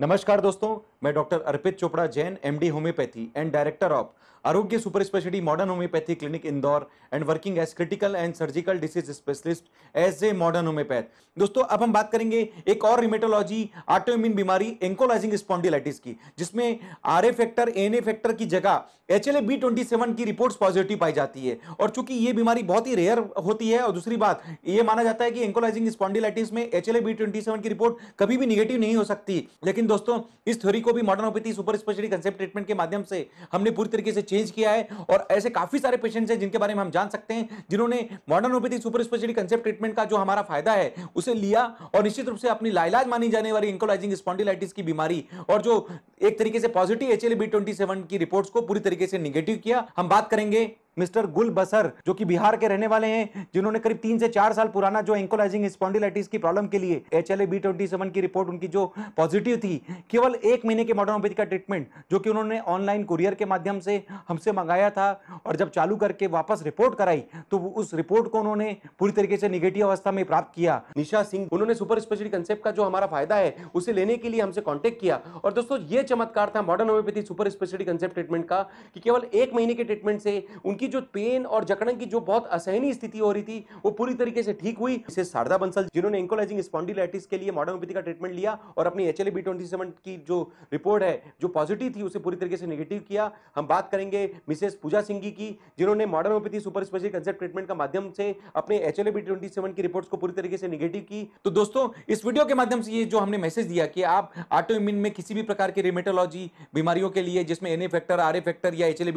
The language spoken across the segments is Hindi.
नमस्कार दोस्तों मैं doctor Arpit Chopra Jain MD homeopathy and director of Arogya super speciality modern homeopathy clinic Indore and working as critical and surgical disease specialist as a modern homeopath दोस्तों अब हम बात करेंगे एक और रिमेटोलॉजी ऑटोइम्यून बीमारी एंकोलाइजिंग स्पॉन्डिलाइटिस की जिसमें R A factor N A factor की जगह H L A B twenty seven की रिपोर्ट पॉजिटिव पाई जाती है और चूंकि ये बीमारी बहुत ही रेयर होती है और दूसरी बात ये माना जाता है कि एंकोलाइजिंग स्पॉन्डिलाइटिस में H L A B twenty seven की रिपोर्ट कभी भी निगेटिव नहीं हो सकती लेकिन लेकिन दोस्तों इस थ्योरी को भी modern homeopathy super speciality concept treatment के माध्यम से हमने पूरी तरीके से चेंज किया है और ऐसे काफी सारे पेशेंट्स हैं जिनके बारे में हम जान सकते हैं जिन्होंने modern homeopathy super speciality concept treatment का जो हमारा फायदा है उसे लिया और निश्चित रूप से अपनी लाइलाज मानी जाने वाली इंकोलाइजिंग स्पॉन्डिलाइटिस की बीमारी और जो एक तरीके से पॉजिटिव एच की रिपोर्ट्स को पूरी तरीके से निगेटिव किया हम बात करेंगे मिस्टर गुल बसर जो कि बिहार के रहने वाले हैं जिन्होंने करीब तीन से चार साल पुराना जो एंकोलाइजिंग स्पॉन्डिलाइटिस की प्रॉब्लम के लिए H L B twenty seven की रिपोर्ट उनकी जो पॉजिटिव थी केवल एक महीने के मॉडर्नोपैथी का ट्रीटमेंट जो कि उन्होंने ऑनलाइन कुरियर के माध्यम से हमसे मंगाया था और जब चालू करके वापस रिपोर्ट कराई तो उस रिपोर्ट को उन्होंने पूरी तरीके से निगेटिव अवस्था में प्राप्त किया निशा सिंह उन्होंने सुपर स्पेशलिटी कंसेप्ट का जो हमारा फायदा है उसे लेने के लिए हमसे कॉन्टेक्ट किया और दोस्तों ये चमत्कार था modern homeopathy super speciality concept treatment का कि केवल एक महीने के ट्रीटमेंट से उनकी उनकी जो पेन और जकड़न की जो बहुत असहनीय स्थिति हो रही थी वो पूरी तरीके से ठीक हुई इसे शारदा बंसल जिन्होंने इंकोलाइजिंग स्पॉन्डिलाइटिस के लिए मॉडर्नोपैथी का ट्रीटमेंट लिया और अपनी एच एल की जो रिपोर्ट है जो पॉजिटिव थी उसे पूरी तरीके से निगेटिव किया हम बात करेंगे मिसेस पूजा सिंघी की जिन्होंने modern homeopathy super special concept treatment का माध्यम से अपने एच एल की रिपोर्ट को पूरी तरीके से निगेटिव की तो दोस्तों इस वीडियो के माध्यम से ये जो हमने मैसेज दिया कि आप ऑटो इम्यून में किसी भी प्रकार के रिमेटोलॉजी बीमारियों के लिए जिसमें N factor R A factor या एच एल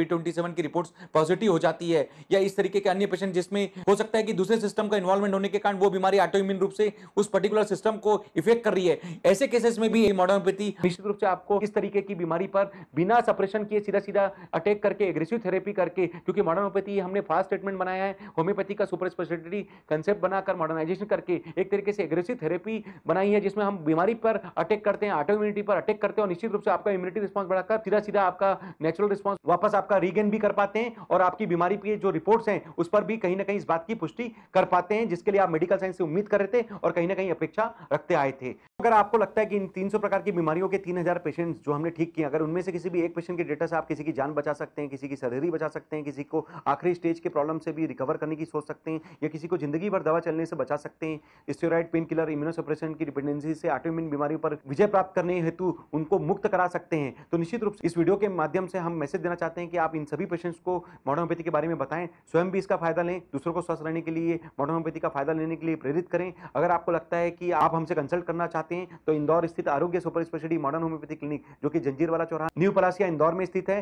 की रिपोर्ट्स पॉजिटिव हो जाती है या इस तरीके के अन्य पेशेंट जिसमें हो सकता है कि दूसरे सिस्टम का इन्वॉल्वमेंट होने के कारण वो बीमारी ऑटोइम्यून रूप से उस पर्टिकुलर सिस्टम को इफेक्ट कर रही है ऐसे केसेस में भी मॉडर्नोपैथी निश्चित रूप से आपको इस तरीके की बीमारी पर बिना सप्रेशन किए सीधा सीधा अटैक करके एग्रेसिव थेरेपी करके क्योंकि मॉडर्नोपैथी हमने फास्ट ट्रीटमेंट बनाया है होम्योपैथी का सुपर स्पेशलिटी कंसेप्ट बनाकर मॉडर्नाइजेशन करके एक तरीके से एग्रेसिव थेरेपी बनाई है जिसमें हम बीमारी पर अटैक करते हैं ऑटो इम्यूनिटी पर अटैक करते हैं और निश्चित रूप से आपका इम्यूनिटी रिस्पॉन्स बढ़ाकर सीधा सीधा आपका नेचुरल रिस्पॉन्स वापस आपका रीगेन भी कर पाते हैं और आपकी बीमारी की जो रिपोर्ट्स हैं उस पर भी कहीं ना कहीं इस बात की पुष्टि कर पाते हैं जिसके लिए आप मेडिकल साइंस से उम्मीद कर रहे थे और कहीं ना कहीं अपेक्षा रखते आए थे अगर आपको लगता है कि इन 300 प्रकार की बीमारियों के 3000 पेशेंट्स जो हमने ठीक किए अगर उनमें से किसी भी एक पेशेंट के डेटा से आप किसी की जान बचा सकते हैं किसी की सर्जरी बचा सकते हैं किसी को आखिरी स्टेज के प्रॉब्लम से भी रिकवर करने की सोच सकते हैं या किसी को जिंदगी भर दवा चलने से बचा सकते हैं स्टेराइड पेन किलर इम्यूनोसप्रेशन की डिपेंडेंसी से आटोमिन बीमारियों पर विजय प्राप्त करने हेतु उनको मुक्त करा सकते हैं तो निश्चित रूप से इस वीडियो के माध्यम से हम मैसेज देना चाहते हैं कि आप इन सभी पेशेंट्स को मॉडर्नोपैथी के बारे में बताएं स्वयं भी इसका फायदा लें दूसरों को स्वस्थ रहने के लिए मॉडर्नोपैथी का फायदा लेने के लिए प्रेरित करें अगर आपको लगता है कि आप हमसे कंसल्ट करना चाहते सकते हैं तो इंदौर स्थित Arogya super speciality modern homeopathy clinic जो कि जंजीर वाला चौराहा न्यू पलासिया इंदौर में स्थित है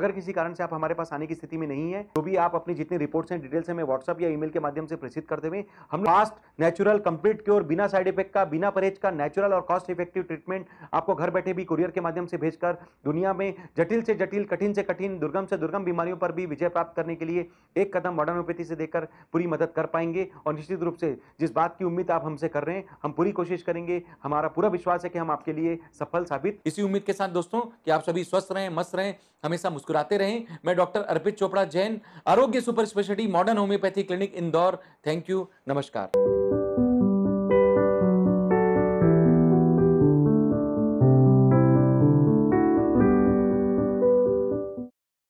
अगर किसी कारण से आप हमारे पास आने की स्थिति में नहीं है तो भी आप अपनी जितनी रिपोर्ट्स हैं डिटेल्स हमें व्हाट्सअप या ईमेल के माध्यम से प्रेषित कर देवे हम फास्ट नेचुरल कंप्लीट क्योर बिना साइड इफेक्ट का बिना परहेज का नेचुरल और कॉस्ट इफेक्टिव ट्रीटमेंट आपको घर बैठे भी कुरियर के माध्यम से भेजकर दुनिया में जटिल से जटिल कठिन से कठिन दुर्गम से दुर्गम बीमारियों पर भी विजय प्राप्त करने के लिए एक कदम मॉडर्न होम्योपैथी से देकर पूरी मदद कर पाएंगे और निश्चित रूप से जिस बात की उम्मीद आप हमसे कर रहे हैं हम पूरी कोशिश करेंगे हम हमारा पूरा विश्वास है कि हम आपके लिए सफल साबित इसी उम्मीद के साथ दोस्तों कि आप सभी स्वस्थ रहें मस्त रहें हमेशा मुस्कुराते रहें मैं doctor Arpit Chopra Jain Arogya super speciality modern homeopathy clinic Indore thank you नमस्कार